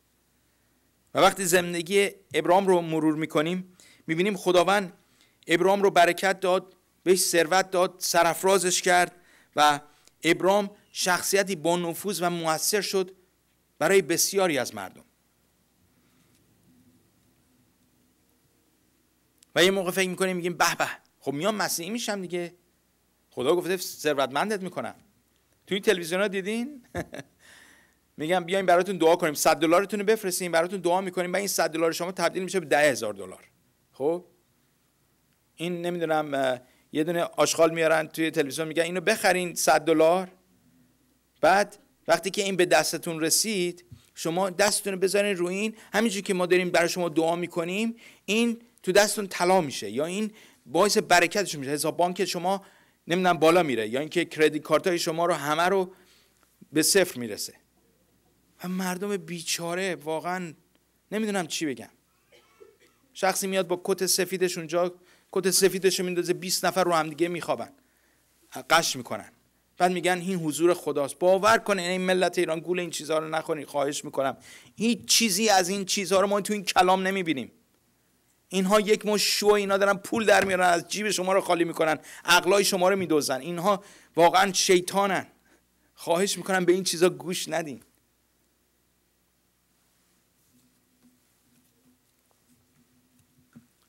و وقتی زندگی ابرام رو مرور میکنیم میبینیم خداوند ابرام رو برکت داد بهش ثروت داد سرفرازش کرد و ابرام شخصیتی با و موثر شد برای بسیاری از مردم و یه موقع فکر میکنیم میگیم به به خب میان مسیحی میشم دیگه خدا گفته ثروتمندت میکنم توی تلویزیون ها دیدین میگم بیاین براتون دعا کنیم 100 دلارتون رو بفرستیم براتون دعا میکنیم و این 100 دلار شما تبدیل میشه به 10000 دلار خب این نمیدونم یه دونه آشغال میارن توی تلویزیون میگن اینو بخرین 100 دلار بعد وقتی که این به دستتون رسید شما دستتون رو بذارین رو این همینجوری که ما داریم برای شما دعا میکنیم این تو دستتون طلا میشه یا این باعث برکتش میشه حساب بانک شما نمیدونم بالا میره یا اینکه کردیت کارت های شما رو همه رو به صفر میرسه و مردم بیچاره واقعا نمیدونم چی بگم شخصی میاد با کت سفیدش اونجا کت سفیدش میندازه 20 نفر رو همدیگه دیگه میخوابن قش میکنن بعد میگن این حضور خداست باور کنه این ملت ایران گول این چیزها رو نخونی خواهش میکنم هیچ چیزی از این چیزها رو ما تو این کلام نمیبینیم اینها یک مش شو اینا دارن پول در میارن از جیب شما رو خالی میکنن عقلای شما رو میدوزن اینها واقعا شیطانن خواهش میکنم به این چیزا گوش ندین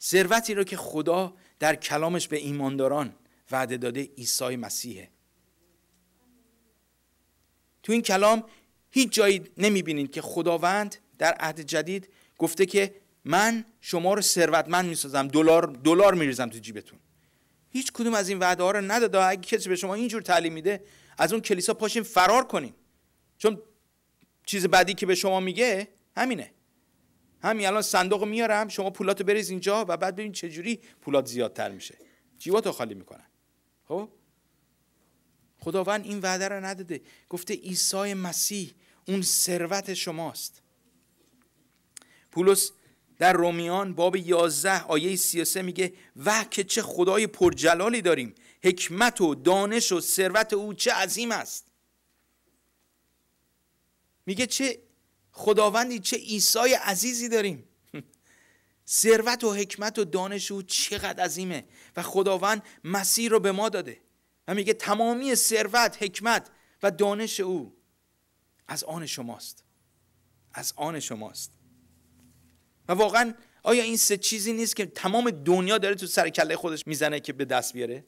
ثروتی رو که خدا در کلامش به ایمانداران وعده داده عیسی مسیحه تو این کلام هیچ جایی نمیبینید که خداوند در عهد جدید گفته که من شما رو ثروتمند میسازم دلار دلار میریزم تو جیبتون هیچ کدوم از این وعده ها رو نداده اگه کسی به شما اینجور تعلیم میده از اون کلیسا پاشین فرار کنین چون چیز بعدی که به شما میگه همینه همین الان صندوق میارم شما پولاتو بریز اینجا و بعد ببین چه جوری پولات زیادتر میشه جیباتو خالی میکنن خب خداوند این وعده رو نداده گفته عیسی مسیح اون ثروت شماست پولس در رومیان باب 11 آیه 33 میگه و که چه خدای پرجلالی داریم حکمت و دانش و ثروت او چه عظیم است میگه چه خداوندی چه ایسای عزیزی داریم ثروت و حکمت و دانش او چقدر عظیمه و خداوند مسیر رو به ما داده و میگه تمامی ثروت حکمت و دانش او از آن شماست از آن شماست و واقعا آیا این سه چیزی نیست که تمام دنیا داره تو سر کله خودش میزنه که به دست بیاره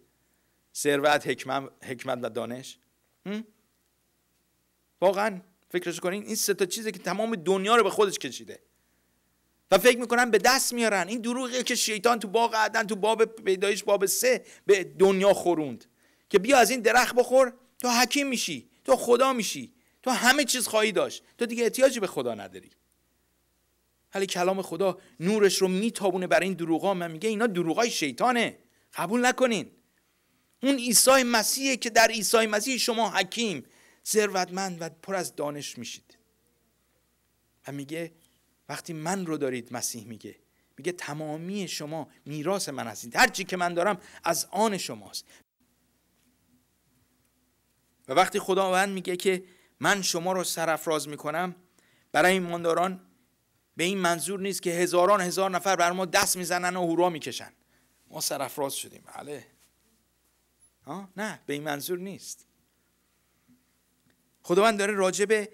ثروت حکمت حکمت و دانش واقعا فکرش کنین این سه تا چیزی که تمام دنیا رو به خودش کشیده و فکر میکنن به دست میارن این دروغه که شیطان تو باغ عدن تو باب پیدایش باب سه به دنیا خوروند که بیا از این درخت بخور تو حکیم میشی تو خدا میشی تو همه چیز خواهی داشت تو دیگه احتیاجی به خدا نداری حالی کلام خدا نورش رو میتابونه برای این دروغا من میگه اینا دروغای شیطانه قبول نکنین اون عیسی مسیحه که در عیسی مسیح شما حکیم ثروتمند و پر از دانش میشید و میگه وقتی من رو دارید مسیح میگه میگه تمامی شما میراث من هستید هر چی که من دارم از آن شماست و وقتی خداوند میگه که من شما رو سرافراز میکنم برای ایمانداران به این منظور نیست که هزاران هزار نفر بر ما دست میزنن و هورا میکشن ما سرافراز شدیم بله نه به این منظور نیست خداوند داره راجب به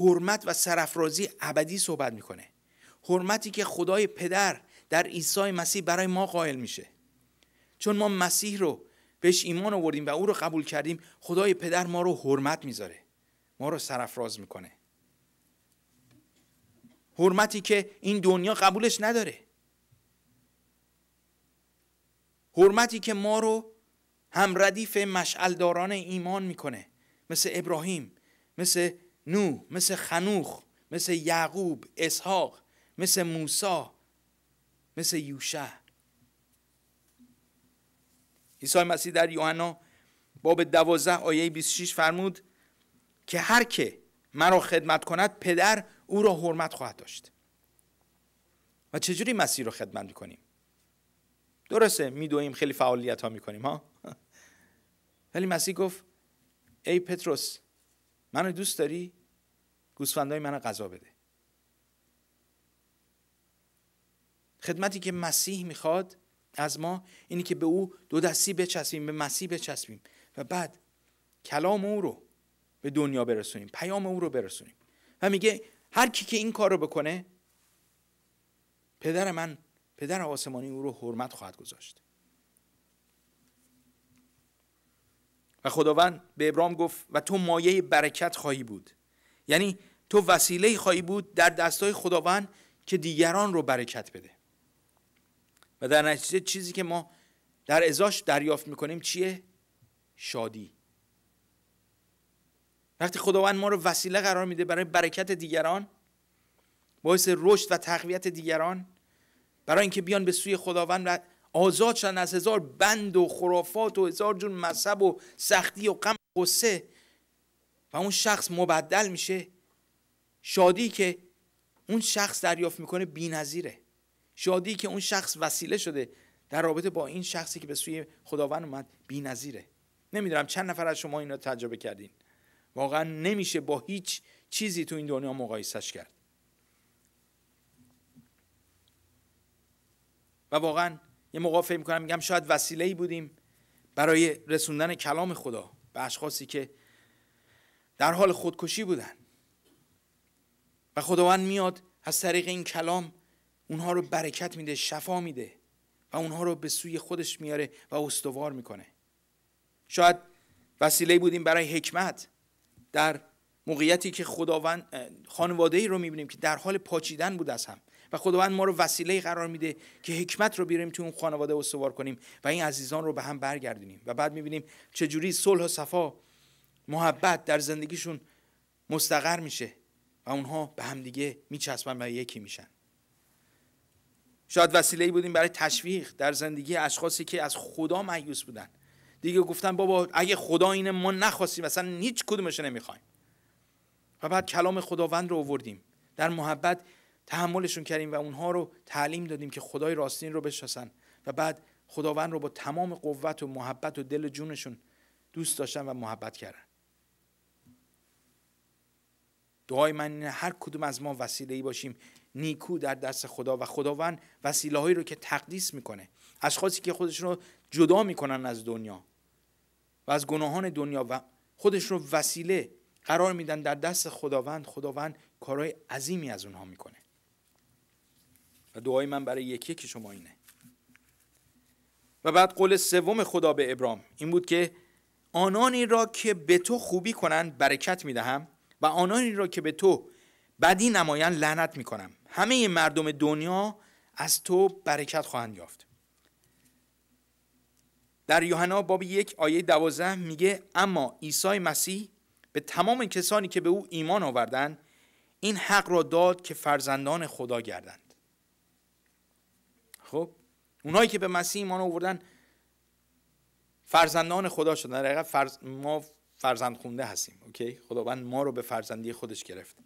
حرمت و سرافرازی ابدی صحبت میکنه حرمتی که خدای پدر در عیسی مسیح برای ما قائل میشه چون ما مسیح رو بهش ایمان آوردیم و او رو قبول کردیم خدای پدر ما رو حرمت میذاره ما رو سرافراز میکنه حرمتی که این دنیا قبولش نداره حرمتی که ما رو هم ردیف مشعلداران ایمان میکنه مثل ابراهیم مثل نو مثل خنوخ مثل یعقوب اسحاق مثل موسا، مثل یوشع عیسی مسیح در یوحنا باب دوازده آیه 26 فرمود که هر که مرا خدمت کند پدر او را حرمت خواهد داشت و چجوری مسیح رو خدمت میکنیم درسته میدویم خیلی فعالیت ها میکنیم ها ولی مسیح گفت ای پتروس منو دوست داری گوسفندای منو غذا بده خدمتی که مسیح میخواد از ما اینی که به او دو دستی بچسبیم به مسیح بچسبیم و بعد کلام او رو به دنیا برسونیم پیام او رو برسونیم و میگه هر کی که این کار رو بکنه پدر من پدر آسمانی او رو حرمت خواهد گذاشت و خداوند به ابرام گفت و تو مایه برکت خواهی بود یعنی تو وسیله خواهی بود در دستای خداوند که دیگران رو برکت بده و در نتیجه چیزی که ما در ازاش دریافت میکنیم چیه؟ شادی وقتی خداوند ما رو وسیله قرار میده برای برکت دیگران باعث رشد و تقویت دیگران برای اینکه بیان به سوی خداوند و آزاد شدن از هزار بند و خرافات و هزار جون مذهب و سختی و غم و قصه و اون شخص مبدل میشه شادی که اون شخص دریافت میکنه بی‌نظیره شادی که اون شخص وسیله شده در رابطه با این شخصی که به سوی خداوند اومد بی‌نظیره نمیدونم چند نفر از شما رو تجربه کردین واقعا نمیشه با هیچ چیزی تو این دنیا مقایسش کرد و واقعا یه موقع فکر میکنم میگم شاید وسیله ای بودیم برای رسوندن کلام خدا به اشخاصی که در حال خودکشی بودن و خداوند میاد از طریق این کلام اونها رو برکت میده شفا میده و اونها رو به سوی خودش میاره و استوار میکنه شاید وسیله بودیم برای حکمت در موقعیتی که خداوند خانواده ای رو میبینیم که در حال پاچیدن بود از هم و خداوند ما رو وسیله قرار میده که حکمت رو بیاریم تو اون خانواده استوار کنیم و این عزیزان رو به هم برگردونیم و بعد میبینیم چجوری صلح و صفا محبت در زندگیشون مستقر میشه و اونها به همدیگه میچسبن و یکی میشن شاید وسیله بودیم برای تشویق در زندگی اشخاصی که از خدا مایوس بودن دیگه گفتن بابا اگه خدا اینه ما نخواستیم اصلا هیچ کدومش نمیخوایم و بعد کلام خداوند رو آوردیم در محبت تحملشون کردیم و اونها رو تعلیم دادیم که خدای راستین رو بشناسن و بعد خداوند رو با تمام قوت و محبت و دل جونشون دوست داشتن و محبت کردن دعای من اینه هر کدوم از ما وسیله ای باشیم نیکو در دست خدا و خداوند وسیله هایی رو که تقدیس میکنه خاصی که خودشون رو جدا میکنن از دنیا و از گناهان دنیا و خودش رو وسیله قرار میدن در دست خداوند خداوند کارهای عظیمی از اونها میکنه و دعای من برای یکی که شما اینه و بعد قول سوم خدا به ابرام این بود که آنانی را که به تو خوبی کنند برکت میدهم و آنانی را که به تو بدی نمایند لعنت میکنم همه مردم دنیا از تو برکت خواهند یافت در یوحنا باب یک آیه دوازده میگه اما عیسی مسیح به تمام کسانی که به او ایمان آوردند این حق را داد که فرزندان خدا گردند خب اونایی که به مسیح ایمان آوردن فرزندان خدا شدن در فرز... ما فرزند خونده هستیم اوکی خداوند ما رو به فرزندی خودش گرفت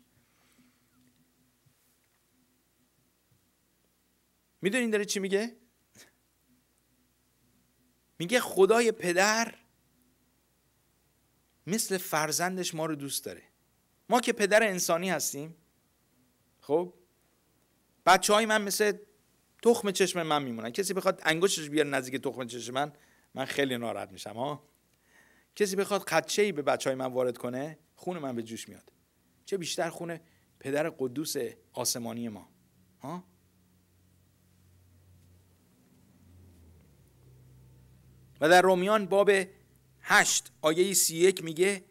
میدونین داره چی میگه میگه خدای پدر مثل فرزندش ما رو دوست داره ما که پدر انسانی هستیم خب بچه های من مثل تخم چشم من میمونن کسی بخواد انگشتش بیاره نزدیک تخم چشم من من خیلی ناراحت میشم ها کسی بخواد قدچه ای به بچه های من وارد کنه خون من به جوش میاد چه بیشتر خون پدر قدوس آسمانی ما ها و در رومیان باب هشت آیه سی یک میگه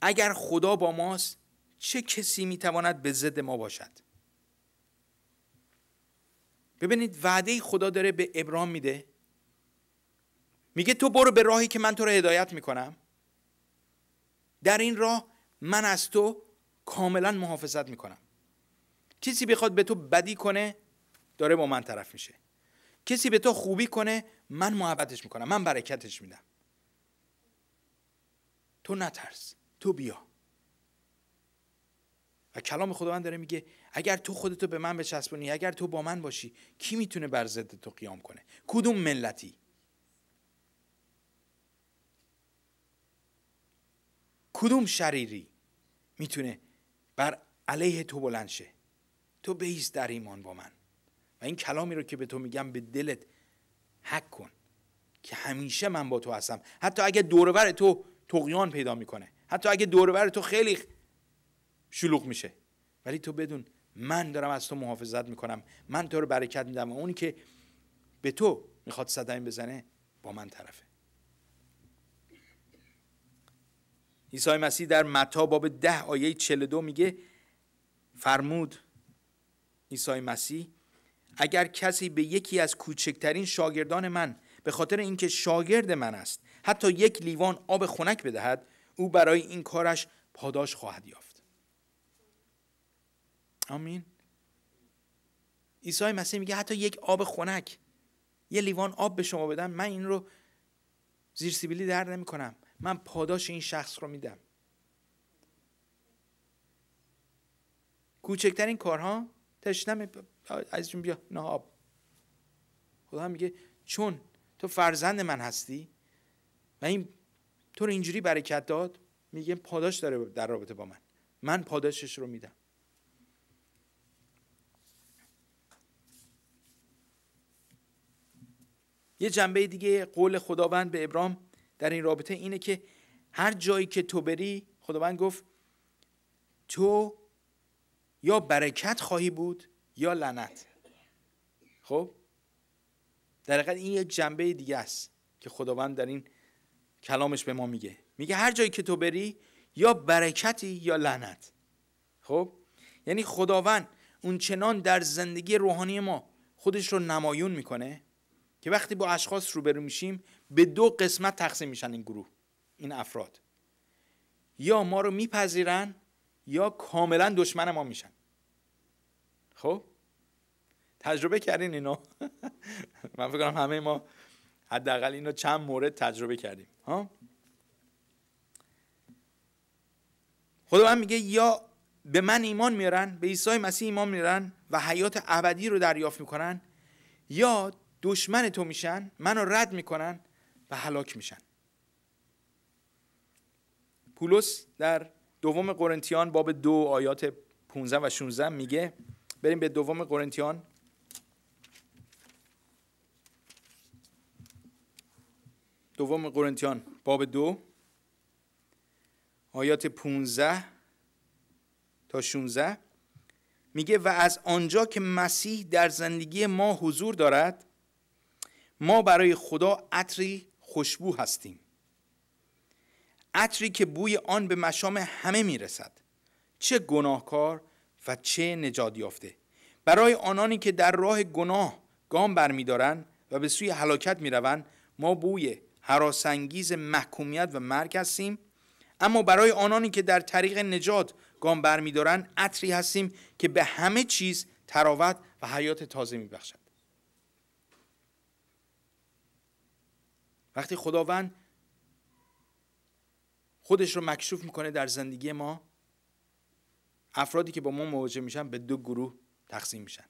اگر خدا با ماست چه کسی میتواند به ضد ما باشد ببینید وعده خدا داره به ابرام میده میگه تو برو به راهی که من تو رو هدایت میکنم در این راه من از تو کاملا محافظت میکنم کسی بخواد به تو بدی کنه داره با من طرف میشه کسی به تو خوبی کنه من محبتش میکنم من برکتش میدم تو نترس تو بیا و کلام خداوند داره میگه اگر تو خودتو به من بچسبونی اگر تو با من باشی کی میتونه بر ضد تو قیام کنه کدوم ملتی کدوم شریری میتونه بر علیه تو بلند شه تو بیز در ایمان با من و این کلامی رو که به تو میگم به دلت حک کن که همیشه من با تو هستم حتی اگه دورور تو تقیان پیدا میکنه حتی اگه دورور تو خیلی شلوغ میشه ولی تو بدون من دارم از تو محافظت میکنم من تو رو برکت میدم و اونی که به تو میخواد صدمه بزنه با من طرفه عیسی مسیح در متا باب ده آیه 42 میگه فرمود عیسی مسیح اگر کسی به یکی از کوچکترین شاگردان من به خاطر اینکه شاگرد من است حتی یک لیوان آب خنک بدهد او برای این کارش پاداش خواهد یافت آمین عیسی مسیح میگه حتی یک آب خنک یه لیوان آب به شما بدم من این رو زیر سیبیلی در نمی کنم من پاداش این شخص رو میدم کوچکترین کارها تشنم از جون بیا نه آب خدا میگه چون تو فرزند من هستی و این تو رو اینجوری برکت داد میگه پاداش داره در رابطه با من من پاداشش رو میدم یه جنبه دیگه قول خداوند به ابرام در این رابطه اینه که هر جایی که تو بری خداوند گفت تو یا برکت خواهی بود یا لعنت خب در حقیقت این یک جنبه دیگه است که خداوند در این کلامش به ما میگه میگه هر جایی که تو بری یا برکتی یا لعنت خب یعنی خداوند اون چنان در زندگی روحانی ما خودش رو نمایون میکنه که وقتی با اشخاص روبرو میشیم به دو قسمت تقسیم میشن این گروه این افراد یا ما رو میپذیرن یا کاملا دشمن ما میشن خب تجربه کردین اینو من فکر کنم همه ما حداقل اینو چند مورد تجربه کردیم ها خداوند میگه یا به من ایمان میارن به عیسی مسیح ایمان میارن و حیات ابدی رو دریافت میکنن یا دشمن تو میشن منو رد میکنن و هلاک میشن پولس در دوم قرنتیان باب دو آیات 15 و 16 میگه بریم به دوم قرنتیان دوم قرنتیان باب دو آیات 15 تا 16 میگه و از آنجا که مسیح در زندگی ما حضور دارد ما برای خدا عطری خوشبو هستیم عطری که بوی آن به مشام همه میرسد چه گناهکار و چه نجات یافته برای آنانی که در راه گناه گام برمیدارند و به سوی هلاکت میروند ما بوی حراسانگیز محکومیت و مرگ هستیم اما برای آنانی که در طریق نجات گام برمیدارند عطری هستیم که به همه چیز تراوت و حیات تازه میبخشد وقتی خداوند خودش رو مکشوف میکنه در زندگی ما افرادی که با ما مواجه میشن به دو گروه تقسیم میشن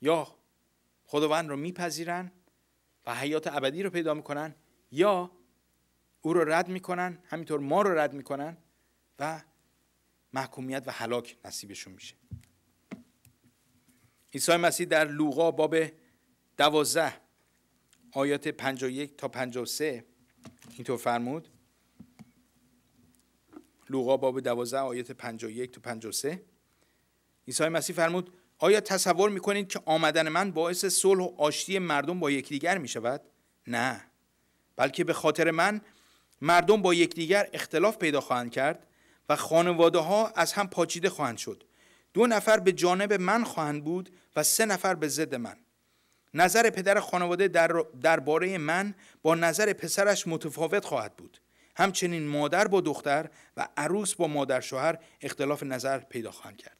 یا خداوند رو میپذیرن و حیات ابدی رو پیدا میکنن یا او رو رد میکنن همینطور ما رو رد میکنن و محکومیت و هلاک نصیبشون میشه عیسی مسیح در لوقا باب دوازه آیات 51 تا 53 اینطور فرمود لوقا باب 12 آیات 51 تا 53 عیسی مسیح فرمود آیا تصور میکنید که آمدن من باعث صلح و آشتی مردم با یکدیگر میشود؟ نه بلکه به خاطر من مردم با یکدیگر اختلاف پیدا خواهند کرد و خانواده ها از هم پاچیده خواهند شد دو نفر به جانب من خواهند بود و سه نفر به ضد من نظر پدر خانواده درباره من با نظر پسرش متفاوت خواهد بود همچنین مادر با دختر و عروس با مادر شوهر اختلاف نظر پیدا خواهند کرد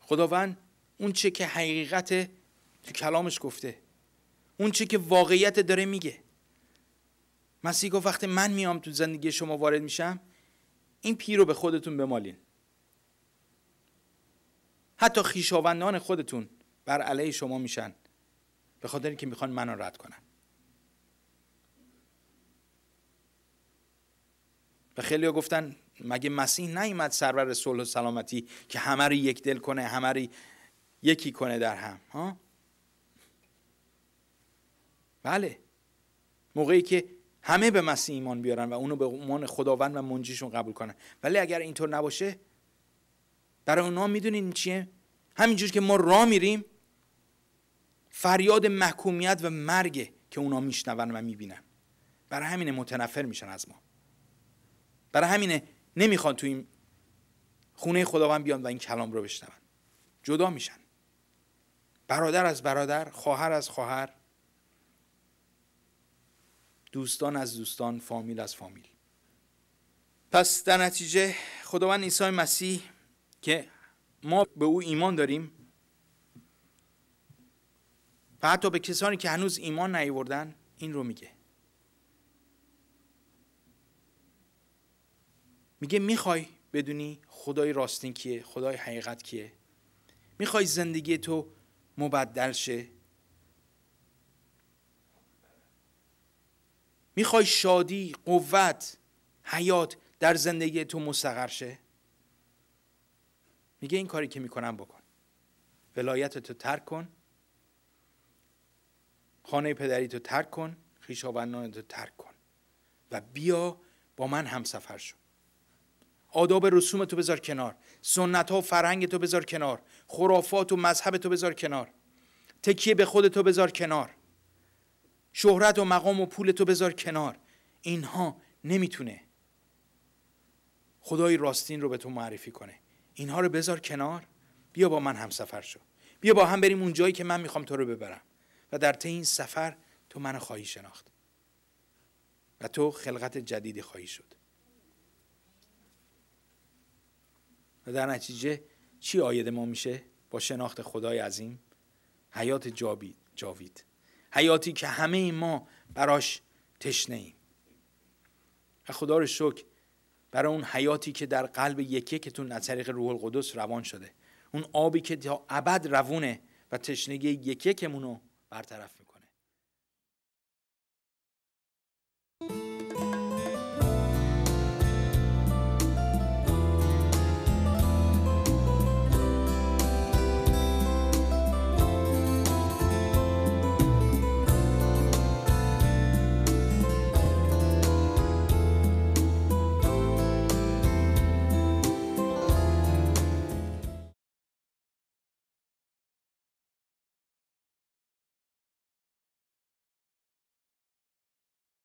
خداوند اون چه که حقیقت تو کلامش گفته اون چه که واقعیت داره میگه مسیح گفت وقتی من میام تو زندگی شما وارد میشم این پیرو به خودتون بمالین حتی خیشاوندان خودتون بر علیه شما میشن به خاطر اینکه میخوان منو رد کنن و خیلی گفتن مگه مسیح نیمد سرور صلح و سلامتی که همه رو یک دل کنه همه یکی کنه در هم ها بله موقعی که همه به مسیح ایمان بیارن و اونو به عنوان خداوند و منجیشون قبول کنن ولی اگر اینطور نباشه برای اونا میدونین چیه همینجور که ما را میریم فریاد محکومیت و مرگ که اونا میشنون و میبینن برای همینه متنفر میشن از ما برای همینه نمیخوان تو این خونه خداوند بیان و این کلام رو بشنون جدا میشن برادر از برادر خواهر از خواهر دوستان از دوستان فامیل از فامیل پس در نتیجه خداوند عیسی مسیح که ما به او ایمان داریم و حتی به کسانی که هنوز ایمان نیاوردن این رو میگه میگه میخوای بدونی خدای راستین کیه خدای حقیقت کیه میخوای زندگی تو مبدل شه میخوای شادی قوت حیات در زندگی تو مستقر شه میگه این کاری که میکنم بکن ولایت تو ترک کن خانه پدری تو ترک کن خیشاوندان تو ترک کن و بیا با من همسفر شو آداب رسوم تو بذار کنار سنت ها و فرهنگ تو بذار کنار خرافات و مذهب تو بذار کنار تکیه به خود تو بذار کنار شهرت و مقام و پول تو بذار کنار اینها نمیتونه خدای راستین رو به تو معرفی کنه اینها رو بذار کنار بیا با من همسفر شو بیا با هم بریم اون جایی که من میخوام تو رو ببرم و در طی این سفر تو منو خواهی شناخت و تو خلقت جدیدی خواهی شد و در نتیجه چی آید ما میشه با شناخت خدای عظیم حیات جاوید حیاتی که همه ما براش تشنه ایم و خدا رو شکر برای اون حیاتی که در قلب یکی که تو طریق روح القدس روان شده اون آبی که تا ابد روونه و تشنگی یکی یکمون رو برطرف میکنه